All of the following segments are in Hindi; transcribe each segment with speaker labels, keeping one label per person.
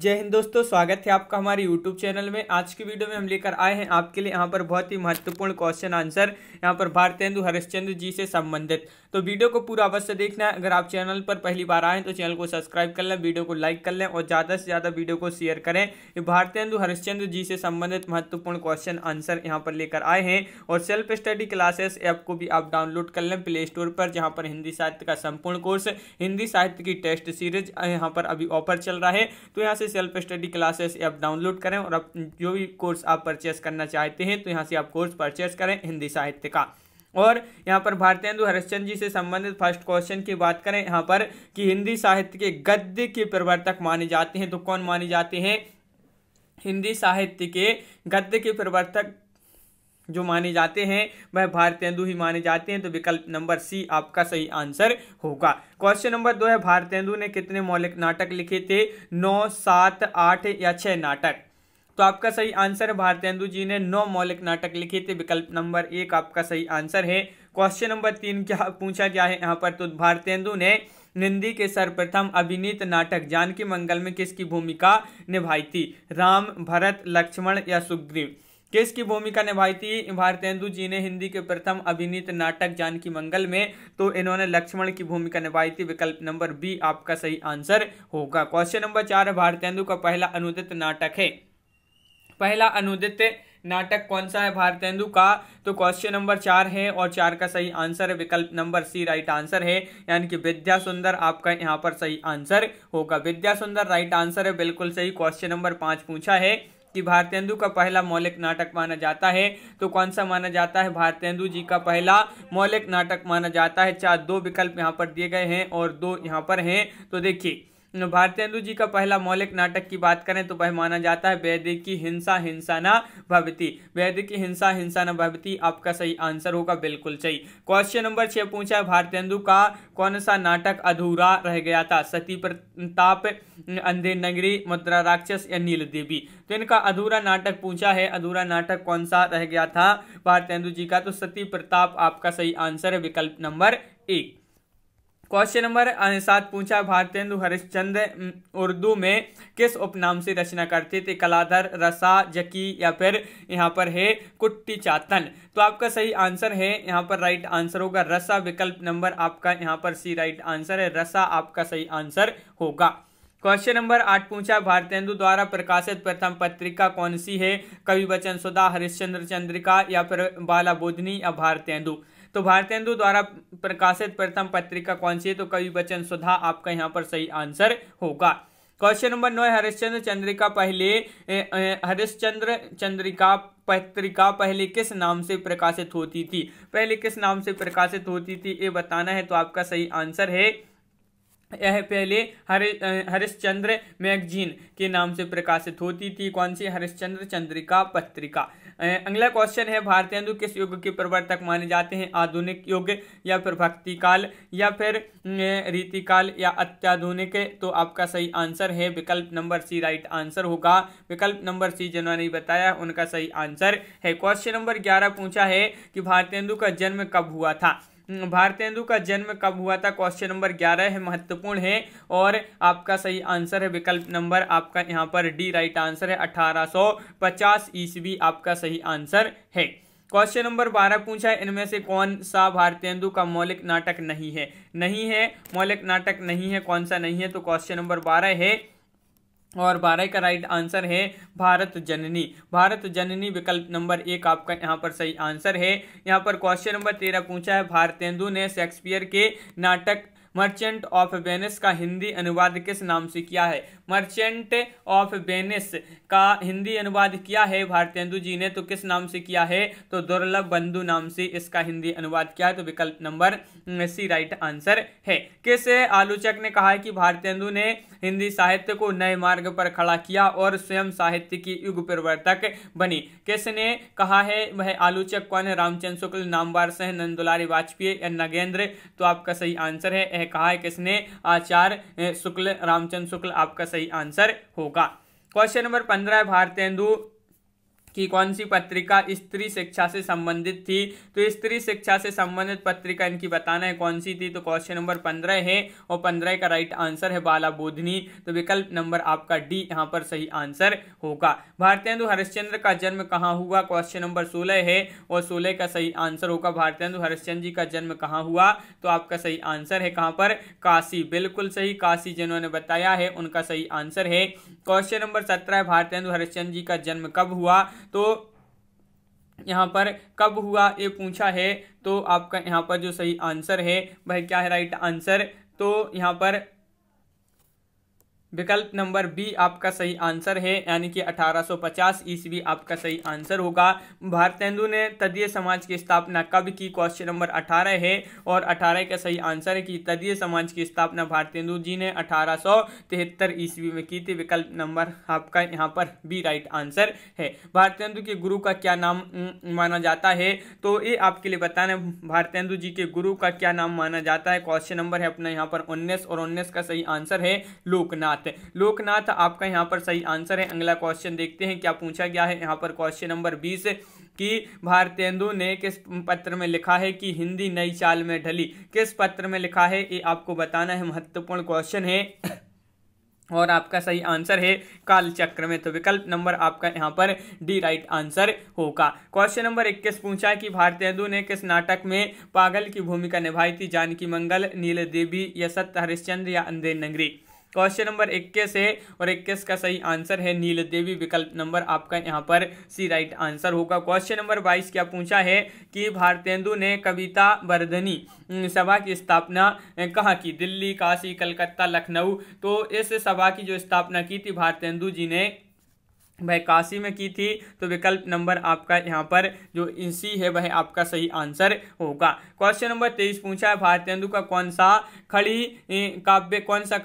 Speaker 1: जय हिंद दोस्तों स्वागत है आपका हमारे YouTube चैनल में आज की वीडियो में हम लेकर आए हैं आपके लिए यहाँ पर बहुत ही महत्वपूर्ण क्वेश्चन आंसर यहाँ पर भारतेंदु हरिश्चंद्र जी से संबंधित तो वीडियो को पूरा अवश्य देखना है अगर आप चैनल पर पहली बार आए तो चैनल को सब्सक्राइब कर लें वीडियो को लाइक कर लें और ज़्यादा से ज़्यादा वीडियो को शेयर करें ये भारतेंदु हरिश्चंद्र जी से संबंधित महत्वपूर्ण क्वेश्चन आंसर यहाँ पर लेकर आए हैं और सेल्फ स्टडी क्लासेस ऐप को भी आप डाउनलोड कर लें प्ले स्टोर पर जहाँ पर हिंदी साहित्य का संपूर्ण कोर्स हिंदी साहित्य की टेस्ट सीरीज यहाँ पर अभी ऑफर चल रहा है तो यहाँ से self study classes app download करें और आप जो भी कोर्स आप परचेस करना चाहते हैं तो यहाँ से आप कोर्स परचेस करें हिंदी साहित्य का और यहाँ पर भारतेंदु हरिश्चंद जी से संबंधित फर्स्ट क्वेश्चन की बात करें यहाँ पर कि हिंदी साहित्य के गद्य के प्रवर्तक माने जाते हैं तो कौन माने जाते हैं हिंदी साहित्य के गद्य के प्रवर्तक जो माने जाते हैं वह भारतेंदु ही माने जाते हैं तो विकल्प नंबर सी आपका सही आंसर होगा क्वेश्चन नंबर दो है भारतेंदु ने कितने मौलिक नाटक लिखे थे नौ सात आठ या छः नाटक तो आपका सही आंसर है भारतेंदु जी ने नौ मौलिक नाटक लिखे थे विकल्प नंबर एक आपका सही आंसर है क्वेश्चन नंबर तीन क्या पूछा गया है यहाँ पर तो भारतेंदु ने निंदी के सर्वप्रथम अभिनीत नाटक जानकी मंगल में किसकी भूमिका निभाई थी राम भरत लक्ष्मण या सुग्रीव किसकी भूमिका निभाई थी भारतेंदु जी ने हिंदी के प्रथम अभिनीत नाटक जानकी मंगल में तो इन्होंने लक्ष्मण की भूमिका निभाई थी विकल्प नंबर बी आपका सही आंसर होगा क्वेश्चन नंबर चार भारतेंदु का पहला अनुदित नाटक है पहला अनुदित नाटक कौन सा है भारतेंदु का तो क्वेश्चन नंबर चार है और चार का सही आंसर है विकल्प नंबर सी राइट आंसर है यानी कि विद्या सुंदर आपका यहाँ पर सही आंसर होगा विद्या सुंदर राइट आंसर है बिल्कुल सही क्वेश्चन नंबर पाँच पूछा है कि भारतेंदु का पहला मौलिक नाटक माना जाता है तो कौन सा माना जाता है भारतेंदु जी का पहला मौलिक नाटक माना जाता है चार दो विकल्प यहाँ पर दिए गए हैं और दो यहाँ पर हैं तो देखिए भारतेंदु जी का पहला मौलिक नाटक की बात करें तो वह माना जाता है वैदिक की हिंसा हिंसा न भवती वैदिक की हिंसा हिंसा न भवती आपका सही आंसर होगा बिल्कुल सही क्वेश्चन नंबर छह पूछा है भारतेंदु का कौन सा नाटक अधूरा रह गया था सती प्रताप अंधे नगरी मुद्रा राक्षस या नील देवी तो इनका अधूरा नाटक पूछा है अधूरा नाटक कौन सा रह गया था भारतेंदु जी का तो सती प्रताप आपका सही आंसर है विकल्प नंबर एक क्वेश्चन नंबर सात पूछा भारतेंदु हरिश्चंद्र उर्दू में किस उपनाम से रचना करते थे कलाधर रसा जकी या फिर यहाँ पर है कुट्टी चातन तो आपका सही आंसर है यहाँ पर राइट आंसर होगा रसा विकल्प नंबर आपका यहाँ पर सी राइट आंसर है रसा आपका सही आंसर होगा क्वेश्चन नंबर आठ पूछा भारतेंदु द्वारा प्रकाशित प्रथम पत्रिका कौन सी है कवि बचन सुधा हरिश्चंद्र चंद्रिका या फिर बाला बोधनी या भारतेंदु तो भारतेंदु द्वारा प्रकाशित प्रथम पत्रिका कौन सी है तो कवि बचन सुधा आपका यहाँ पर सही आंसर होगा क्वेश्चन नंबर नौ हरिश्चंद्र चंद्रिका पहले हरिश्चंद्र चंद्रिका पत्रिका पहले किस नाम से प्रकाशित होती थी पहले किस नाम से प्रकाशित होती थी ये बताना है तो आपका सही आंसर है यह पहले हरि हरिश्चंद्र मैगजीन के नाम से प्रकाशित होती थी कौन सी हरिश्चंद्र चंद्रिका पत्रिका अगला क्वेश्चन है भारतीय हिंदू किस युग के प्रवर्तक माने जाते हैं आधुनिक युग या फिर भक्ति काल या फिर रीतिकाल या अत्याधुनिक तो आपका सही आंसर है विकल्प नंबर सी राइट आंसर होगा विकल्प नंबर सी जिन्होंने बताया उनका सही आंसर है क्वेश्चन नंबर ग्यारह पूछा है कि भारतेंदु का जन्म कब हुआ था हम्म, भारतेंदु का जन्म कब हुआ था क्वेश्चन नंबर ग्यारह है महत्वपूर्ण है और आपका सही आंसर है विकल्प नंबर आपका यहाँ पर डी राइट आंसर है 1850 ईस्वी आपका सही आंसर है क्वेश्चन नंबर बारह पूछा है इनमें से कौन सा भारतेंदु का मौलिक नाटक नहीं है नहीं है मौलिक नाटक नहीं है कौन सा नहीं है तो क्वेश्चन नंबर बारह है और बारह का राइट आंसर है भारत जननी भारत जननी विकल्प नंबर एक आपका यहाँ पर सही आंसर है यहाँ पर क्वेश्चन नंबर तेरह पूछा है भारतेंदु ने शेक्सपियर के नाटक मर्चेंट ऑफ वेनिस का हिंदी अनुवाद किस नाम से किया है मर्चेंट ऑफ वेनिस का हिंदी अनुवाद किया है भारतेंदु जी ने तो किस नाम से किया है तो दुर्लभ बंधु नाम से इसका हिंदी अनुवाद किया है तो विकल्प नंबर सी राइट आंसर है किस आलोचक ने कहा है कि भारतेंदु ने हिंदी साहित्य को नए मार्ग पर खड़ा किया और स्वयं साहित्य की युग प्रवर्तक बनी किसने कहा है वह आलोचक कौन है रामचंद्र शुक्ल नामवार सह नंदुलारी वाजपेयी या नगेंद्र तो आपका सही आंसर है है कहा है किसने आचार्य शुक्ल रामचंद्र शुक्ल आपका सही आंसर होगा क्वेश्चन नंबर पंद्रह भारतेंदु कि कौन सी पत्रिका स्त्री शिक्षा से संबंधित थी तो स्त्री शिक्षा से संबंधित पत्रिका इनकी बताना है कौन सी थी तो क्वेश्चन नंबर पंद्रह है और पंद्रह का राइट आंसर है बाला बोधनी तो विकल्प नंबर आपका डी यहाँ पर सही आंसर होगा भारतेंदु हरिश्चंद्र का जन्म कहाँ हुआ क्वेश्चन नंबर सोलह है और सोलह का सही आंसर होगा भारतेंदु हरिश्चंद्र जी का जन्म कहाँ हुआ तो आपका सही आंसर है कहाँ पर काशी बिल्कुल सही काशी जिन्होंने बताया है उनका सही आंसर है क्वेश्चन नंबर सत्रह भारतेंदु हरिश्चंद्र जी का जन्म कब हुआ तो यहाँ पर कब हुआ ये पूछा है तो आपका यहाँ पर जो सही आंसर है वह क्या है राइट आंसर तो यहाँ पर विकल्प नंबर बी आपका सही आंसर है यानी कि 1850 ईस्वी आपका सही आंसर होगा भारतेंदु ने तदीय समाज की स्थापना कब की क्वेश्चन नंबर 18 है और 18 का सही आंसर है कि तदीय समाज की स्थापना भारतेंदु जी ने 1873 ईस्वी में की थी विकल्प नंबर आपका यहाँ पर बी राइट आंसर है भारतेंदु के गुरु का क्या नाम माना जाता है तो ये आपके लिए बताना भारतेंदु जी के गुरु का क्या नाम माना जाता है क्वेश्चन नंबर है अपना यहाँ पर उन्नीस और उन्नीस का सही आंसर है लोकनाथ लोकनाथ लोकनाथ आपका यहाँ पर सही आंसर है अगला क्वेश्चन देखते हैं क्या पूछा गया है यहाँ पर क्वेश्चन नंबर बीस कि भारतेंदु ने किस पत्र में लिखा है कि हिंदी नई चाल में ढली किस पत्र में लिखा है ये आपको बताना है महत्वपूर्ण क्वेश्चन है और आपका सही आंसर है कालचक्र में तो विकल्प नंबर आपका यहाँ पर डी राइट आंसर होगा क्वेश्चन नंबर 21 पूछा है कि भारतेंदु ने किस नाटक में पागल की भूमिका निभाई थी जानकी मंगल नील देवी या सत्य हरिश्चंद्र या अंधे नगरी क्वेश्चन नंबर इक्कीस है और इक्कीस का सही आंसर है नील देवी विकल्प नंबर आपका यहाँ पर सी राइट आंसर होगा क्वेश्चन नंबर बाईस क्या पूछा है कि भारतेंदु ने कविता वर्धनी सभा की स्थापना कहाँ की दिल्ली काशी कलकत्ता लखनऊ तो इस सभा की जो स्थापना की थी भारतेंदु जी ने वह काशी में की थी तो विकल्प नंबर आपका यहाँ पर जो इसी है वह आपका सही आंसर होगा क्वेश्चन नंबर तेईस पूछा है भारतेंदु का कौन सा खड़ी काव्य कौन सा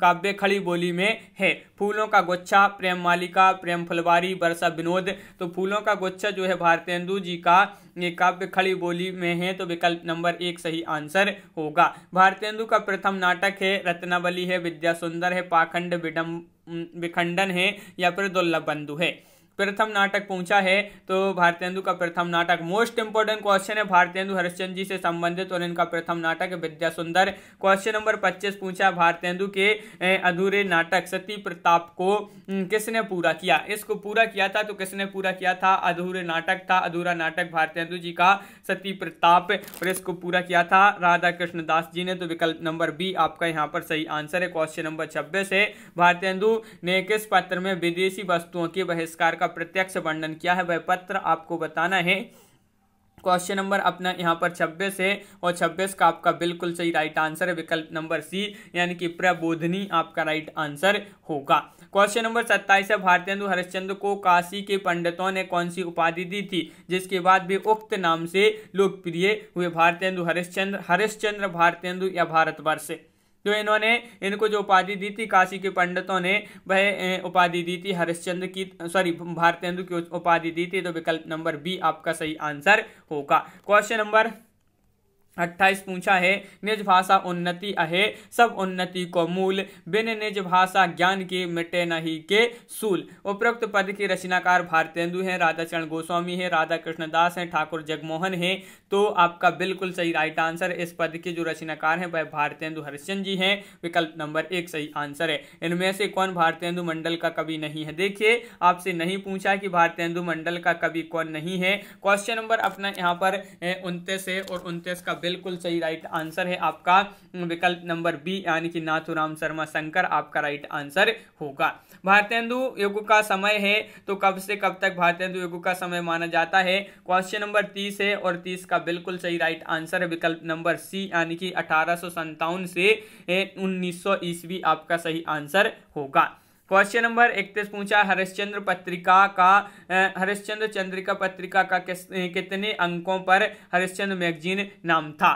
Speaker 1: काव्य खड़ी बोली में है फूलों का गुच्छा प्रेम मालिका प्रेम फुलवारी वर्षा विनोद तो फूलों का गुच्छा जो है भारतेंदु जी का ये काव्य खड़ी बोली में है तो विकल्प नंबर एक सही आंसर होगा भारतेंदु का प्रथम नाटक है रत्नावली है विद्या सुंदर है पाखंड विडम्ब विखंडन है या फिर दुर्लभ बंधु है प्रथम नाटक पूछा है तो भारतेंदु का प्रथम नाटक मोस्ट इंपोर्टेंट क्वेश्चन है भारतेंदु हरिश्चंद्र जी से संबंधित और इनका प्रथम नाटक विद्या सुंदर क्वेश्चन नंबर पच्चीस पूछा भारतेंदु के अधूरे नाटक सती प्रताप को किसने पूरा किया इसको पूरा किया था तो किसने पूरा किया था अधूरे नाटक था अधूरा नाटक भारतेंदु जी का सती प्रताप और इसको पूरा किया था राधा कृष्ण दास जी ने तो विकल्प नंबर बी आपका यहाँ पर सही आंसर है क्वेश्चन नंबर छब्बीस है भारतेंदु ने किस पत्र में विदेशी वस्तुओं के बहिष्कार का प्रत्यक्ष वर्णन क्या है वह पत्र आपको बताना है क्वेश्चन नंबर अपना यहाँ पर 26 है और 26 का आपका बिल्कुल सही राइट आंसर है विकल्प नंबर सी यानी कि प्रबोधनी आपका राइट आंसर होगा क्वेश्चन नंबर 27 है भारतेंदु हरिश्चंद्र को काशी के पंडितों ने कौन सी उपाधि दी थी जिसके बाद भी उक्त नाम से लोकप्रिय हुए भारतेंदु हरिश्चंद्र हरिश्चंद्र भारतेंदु या भारतवर्ष जो तो इन्होंने इनको जो उपाधि दी थी काशी के पंडितों ने वह उपाधि दी थी हरिश्चंद्र की सॉरी भारतेंदु की उपाधि दी थी तो विकल्प नंबर बी आपका सही आंसर होगा क्वेश्चन नंबर अट्ठाईस पूछा है निज भाषा उन्नति अहे सब उन्नति को मूल बिन निज भाषा ज्ञान के मिटे नहीं के सूल उपरोक्त पद के रचनाकार भारतेंदु हैं राधाचरण गोस्वामी है राधा कृष्ण दास हैं ठाकुर जगमोहन हैं तो आपका बिल्कुल सही राइट आंसर इस पद के जो रचनाकार हैं वह भारतेंदु हरिश्चंद जी हैं विकल्प नंबर एक सही आंसर है इनमें से कौन भारतेंदु मंडल का कवि नहीं है देखिए आपसे नहीं पूछा कि भारतेंदु मंडल का कवि कौन नहीं है क्वेश्चन नंबर अपना यहाँ पर उनतीस है और उनतीस का बिल्कुल सही राइट आंसर है आपका हम्म, विकल्प नंबर बी यानी कि नाथुराम शर्मा शंकर आपका राइट आंसर होगा भारतेंदु युग का समय है तो कब से कब तक भारतेंदु युग का समय माना जाता है क्वेश्चन नंबर तीस है और तीस का बिल्कुल सही राइट आंसर है विकल्प नंबर सी यानी कि अठारह से उन्नीस ईस्वी आपका सही आंसर होगा क्वेश्चन नंबर इकतीस पूछा हरिश्चंद्र पत्रिका का हरिश्चंद्र चंद्रिका पत्रिका का किस, कितने अंकों पर हरिश्चंद्र मैगजीन नाम था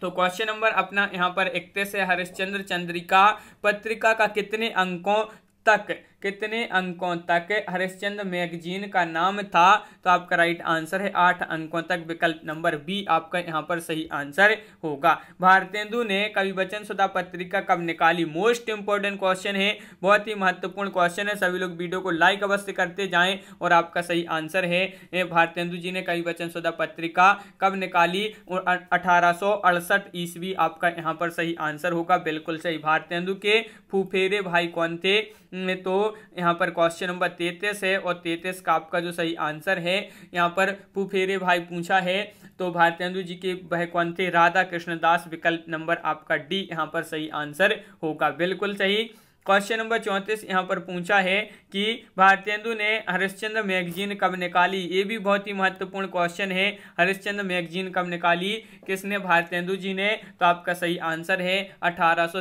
Speaker 1: तो क्वेश्चन नंबर अपना यहाँ पर इकतीस है हरिश्चंद्र चंद्रिका पत्रिका का कितने अंकों तक कितने अंकों तक हरिश्चंद मैगजीन का नाम था तो आपका राइट आंसर है आठ अंकों तक विकल्प नंबर बी आपका यहाँ पर सही आंसर होगा भारतेंदु ने कवि बच्चन सुधा पत्रिका कब निकाली मोस्ट इंपॉर्टेंट क्वेश्चन है बहुत ही महत्वपूर्ण क्वेश्चन है सभी लोग वीडियो को लाइक अवश्य करते जाएं और आपका सही आंसर है भारतेंदु जी ने कवि बच्चन सुधा पत्रिका कब निकाली अठारह ईस्वी आपका यहाँ पर सही आंसर होगा बिल्कुल सही भारतेंदु के फुफेरे भाई कौन थे तो यहाँ पर क्वेश्चन नंबर तैतीस है और तैतीस का आपका जो सही आंसर है यहाँ पर पुफेरे भाई पूछा है तो भारतेंदु जी के वह कौन थे राधा कृष्णदास विकल्प नंबर आपका डी यहाँ पर सही आंसर होगा बिल्कुल सही क्वेश्चन नंबर चौंतीस यहाँ पर पूछा है कि भारतेंदु ने हरिश्चंद्र मैगजीन कब निकाली ये भी बहुत ही महत्वपूर्ण क्वेश्चन है हरिश्चंद्र मैगजीन कब निकाली किसने भारतेंदु जी ने तो आपका सही आंसर है अठारह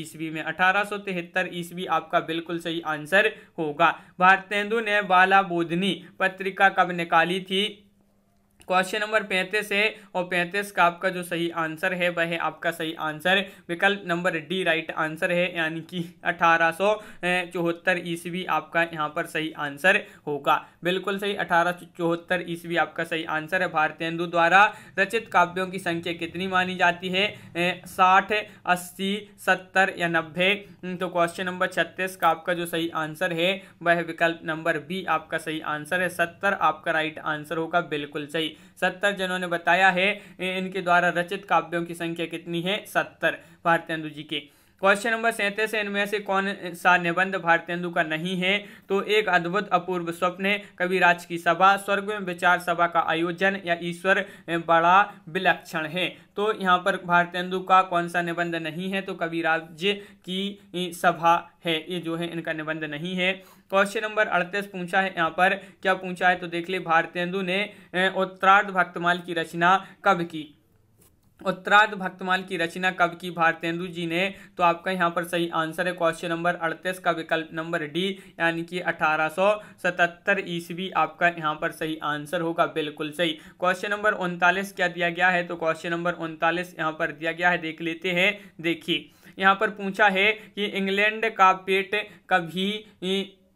Speaker 1: ईस्वी में अठारह ईस्वी आपका बिल्कुल सही आंसर होगा भारतेंदु ने बाला बोधनी पत्रिका कब निकाली थी क्वेश्चन नंबर पैंतीस है और पैंतीस का आपका जो सही आंसर है वह है आपका सही आंसर विकल्प नंबर डी राइट आंसर है यानी कि अठारह सौ चौहत्तर ईस्वी आपका यहाँ पर सही आंसर होगा बिल्कुल सही अठारह चौहत्तर ईस्वी आपका सही आंसर है भारतीय हिंदू द्वारा रचित काव्यों की संख्या कितनी मानी जाती है साठ अस्सी सत्तर या नब्बे हम्म, तो क्वेश्चन नंबर छत्तीस का आपका जो सही आंसर है वह विकल्प नंबर बी आपका सही आंसर है सत्तर आपका राइट आंसर होगा बिल्कुल सही सत्तर जनों ने बताया है इनके द्वारा रचित काव्यों की संख्या कितनी है सत्तर भारतेंदु जी के क्वेश्चन नंबर सैंतीस है इनमें से कौन सा निबंध भारतेंदु का नहीं है तो एक अद्भुत अपूर्व स्वप्न है कविराज की सभा स्वर्ग में विचार सभा का आयोजन या ईश्वर बड़ा विलक्षण है तो यहाँ पर भारतेंदु का कौन सा निबंध नहीं है तो कविराज की सभा है ये जो है इनका निबंध नहीं है क्वेश्चन नंबर अड़तीस पूछा है यहाँ पर क्या पूछा है तो देख ले भारतेंदु ने उत्तरार्ध भक्तमाल की रचना कब की उत्तराध भक्तमाल की रचना कब की भारतेंदु जी ने तो आपका यहाँ पर सही आंसर है क्वेश्चन नंबर अड़तीस का विकल्प नंबर डी यानी कि 1877 ईस्वी आपका यहाँ पर सही आंसर होगा बिल्कुल सही क्वेश्चन नंबर उनतालीस क्या दिया गया है तो क्वेश्चन नंबर उनतालीस यहाँ पर दिया गया है देख लेते हैं देखिए यहाँ पर पूछा है कि इंग्लैंड का पेट कभी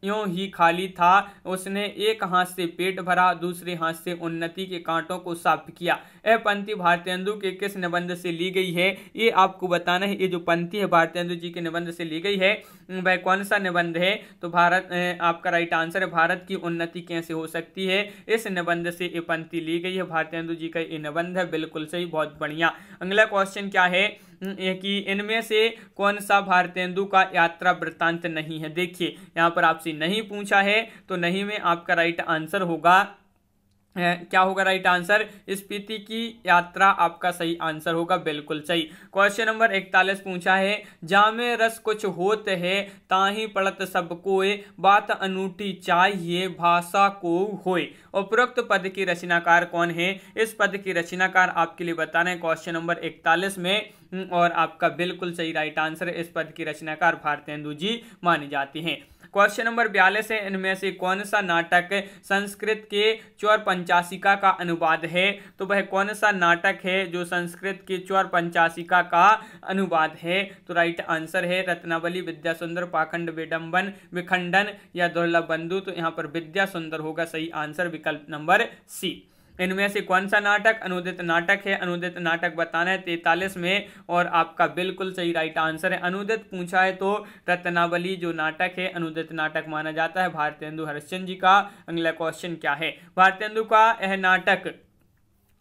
Speaker 1: यों ही खाली था उसने एक हाथ से पेट भरा दूसरे हाथ से उन्नति के कांटों को साफ किया यह पंक्ति भारतेंदु के किस निबंध से ली गई है ये आपको बताना है ये जो पंथी है भारतेंदु जी के निबंध से ली गई है वह कौन सा निबंध है तो भारत आपका राइट आंसर है भारत की उन्नति कैसे हो सकती है इस निबंध से ये पंक्ति ली गई है भारतेंदु जी का ये निबंध है बिल्कुल सही बहुत बढ़िया अगला क्वेश्चन क्या है कि इनमें से कौन सा भारतेंदु का यात्रा वृत्तांत नहीं है देखिए यहाँ पर आपसे नहीं पूछा है तो नहीं में आपका राइट आंसर होगा क्या होगा राइट आंसर स्पीति की यात्रा आपका सही आंसर होगा बिल्कुल सही क्वेश्चन नंबर इकतालीस पूछा है जामे रस कुछ होते है ताही पड़त सबको बात अनूठी चाहिए भाषा को होए उपरोक्त पद की रचनाकार कौन है इस पद की रचनाकार आपके लिए बता रहे हैं क्वेश्चन नंबर इकतालीस में और आपका बिल्कुल सही राइट आंसर इस पद की रचनाकार भारतेंदु जी माने जाते हैं क्वेश्चन नंबर बयालीस है इनमें से कौन सा नाटक संस्कृत के चौर पंचासिका का अनुवाद है तो वह कौन सा नाटक है जो संस्कृत के चौर पंचासिका का अनुवाद है तो राइट आंसर है रत्नावली विद्या सुंदर पाखंड विडम्बन विखंडन या दुर्लभ बंधु तो यहाँ पर विद्या सुंदर होगा सही आंसर विकल्प नंबर सी इनमें से कौन सा नाटक अनुदित नाटक है अनुदित नाटक बताना है तैतालीस में और आपका बिल्कुल सही राइट आंसर है अनुदित पूछा है तो रत्नावली जो नाटक है अनुदित नाटक माना जाता है भारतेंदु हरिश्चंद जी का अगला क्वेश्चन क्या है भारतेंदु का यह नाटक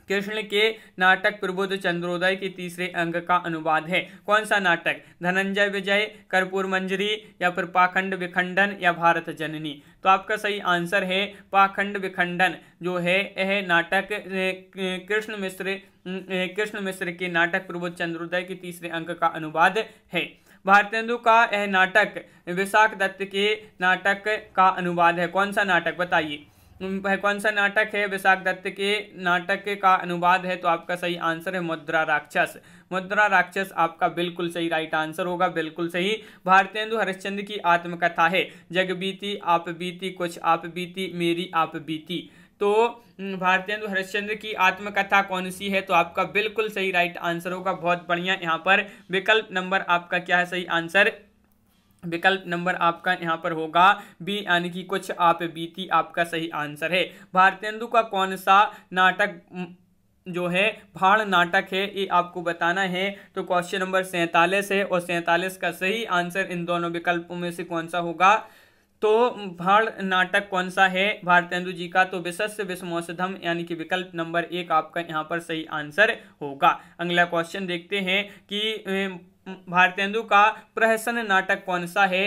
Speaker 1: कृष्ण के नाटक प्रबुद्ध चंद्रोदय के तीसरे अंग का अनुवाद है कौन सा नाटक धनंजय विजय कर्पूर मंजरी या फिर पाखंड विखंडन या भारत जननी तो आपका सही आंसर है पाखंड विखंडन जो है यह नाटक कृष्ण मिश्र कृष्ण मिश्र के नाटक प्रबुद्ध चंद्रोदय के तीसरे अंक का अनुवाद है भारतेंदु का यह नाटक विशाख दत्त के नाटक का अनुवाद है कौन सा नाटक बताइए कौन सा नाटक है विशाख दत्त के नाटक का अनुवाद है तो आपका सही आंसर है मुद्रा राक्षस मुद्रा राक्षस आपका बिल्कुल सही राइट आंसर होगा बिल्कुल सही भारतेंदु हरिश्चंद्र की आत्मकथा है जग बीती आप बीती कुछ आप बीती मेरी आप बीती तो हम्म, भारतेंदु हरिश्चंद्र की आत्मकथा कौन सी है तो आपका बिल्कुल सही राइट आंसर होगा बहुत बढ़िया यहाँ पर विकल्प नंबर आपका क्या है सही आंसर विकल्प नंबर आपका यहाँ पर होगा बी यानी कि कुछ आप बीती आपका सही आंसर है भारतेंदु का कौन सा नाटक जो है भाड़ नाटक है ये आपको बताना है तो क्वेश्चन नंबर सैंतालीस है और सैंतालीस का सही आंसर इन दोनों विकल्पों में से कौन सा होगा तो भाड़ नाटक कौन सा है भारतेंदु जी का तो विशस् विषमौषधम यानी कि विकल्प नंबर एक आपका यहाँ पर सही आंसर होगा अगला क्वेश्चन देखते हैं कि भारतेंदु का प्रहसन नाटक कौन सा है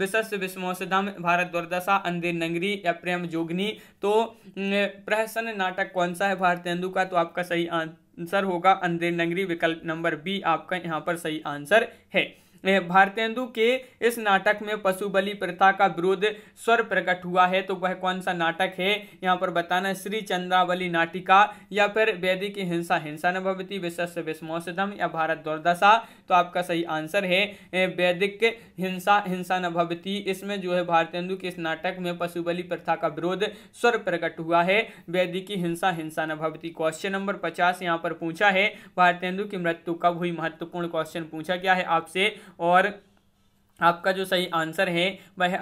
Speaker 1: विशस विस्मोषधम भारत दुर्दशा अंधे नंगरी या प्रेम जोगनी तो प्रहसन नाटक कौन सा है भारतेंदु का तो आपका सही आंसर होगा अंधे नगरी विकल्प नंबर बी आपका यहाँ पर सही आंसर है भारतेंदु के इस नाटक में पशु बलि प्रथा का विरोध स्वर प्रकट हुआ है तो वह कौन सा नाटक है यहाँ पर बताना श्री चंद्रावली नाटिका या फिर वैदिक हिंसा हिंसा न भवती विश्व विस्मोषधम या भारत दुर्दशा तो आपका सही आंसर है वैदिक हिंसा हिंसा न भवती इसमें जो है भारतेंदु के इस नाटक में पशु बलि प्रथा का विरोध स्वर प्रकट हुआ है वैदिकी हिंसा हिंसा न भवती क्वेश्चन नंबर पचास यहाँ पर पूछा है भारतेंदु की मृत्यु कब हुई महत्वपूर्ण क्वेश्चन पूछा गया है आपसे और आपका जो सही आंसर है वह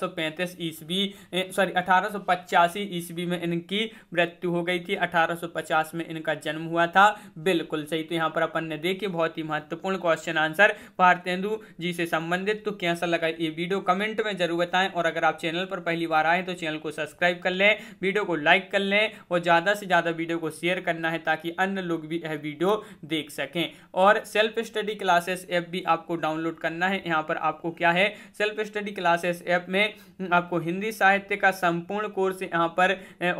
Speaker 1: सौ पैंतीस ईस्वी सॉरी अठारह ईस्वी में इनकी मृत्यु हो गई थी 1850 में इनका जन्म हुआ था बिल्कुल सही तो यहाँ पर अपन ने देखे बहुत ही महत्वपूर्ण क्वेश्चन आंसर भारतेंदु जी से संबंधित तो कैसा लगा ये वीडियो कमेंट में जरूर बताएं और अगर आप चैनल पर पहली बार आए तो चैनल को सब्सक्राइब कर लें वीडियो को लाइक कर लें और ज़्यादा से ज़्यादा वीडियो को शेयर करना है ताकि अन्य लोग भी यह वीडियो देख सकें और सेल्फ स्टडी क्लासेस ऐप भी आपको डाउनलोड करना है यहाँ पर आप आपको क्या है सेल्फ स्टडी क्लासेस ऐप में आपको हिंदी साहित्य का संपूर्ण कोर्स यहाँ पर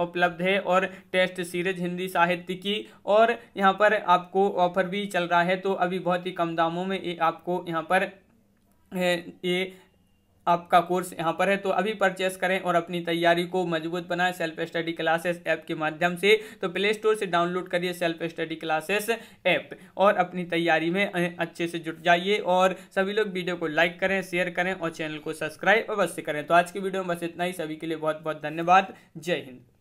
Speaker 1: उपलब्ध है और टेस्ट सीरीज हिंदी साहित्य की और यहाँ पर आपको ऑफर भी चल रहा है तो अभी बहुत ही कम दामों में ये आपको यहाँ पर ये आपका कोर्स यहाँ पर है तो अभी परचेस करें और अपनी तैयारी को मजबूत बनाएं सेल्फ स्टडी क्लासेस ऐप के माध्यम से तो प्ले स्टोर से डाउनलोड करिए सेल्फ स्टडी क्लासेस ऐप और अपनी तैयारी में अच्छे से जुट जाइए और सभी लोग वीडियो को लाइक करें शेयर करें और चैनल को सब्सक्राइब अवश्य करें तो आज की वीडियो में बस इतना ही सभी के लिए बहुत बहुत धन्यवाद जय हिंद